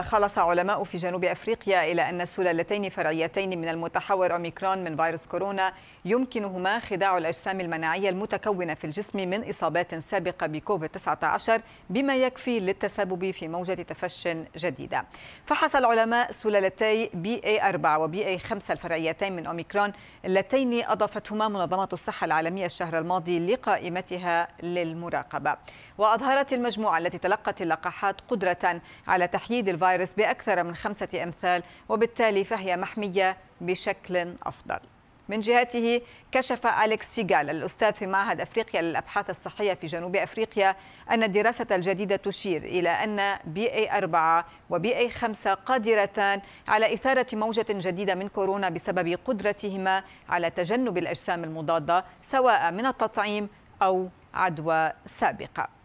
خلص علماء في جنوب افريقيا الى ان سلالتين فرعيتين من المتحور اوميكرون من فيروس كورونا يمكنهما خداع الاجسام المناعيه المتكونه في الجسم من اصابات سابقه بكوفيد 19 بما يكفي للتسبب في موجه تفش جديده. فحص العلماء سلالتي بي اي 4 وبي اي 5 الفرعيتين من اوميكرون اللتين اضافتهما منظمه الصحه العالميه الشهر الماضي لقائمتها للمراقبه. واظهرت المجموعه التي تلقت اللقاحات قدره على تحييد الفيروس بأكثر من خمسة أمثال وبالتالي فهي محمية بشكل أفضل من جهته كشف أليكس سيغال الأستاذ في معهد أفريقيا للأبحاث الصحية في جنوب أفريقيا أن الدراسة الجديدة تشير إلى أن بي أي 4 وبي أي 5 قادرتان على إثارة موجة جديدة من كورونا بسبب قدرتهما على تجنب الأجسام المضادة سواء من التطعيم أو عدوى سابقة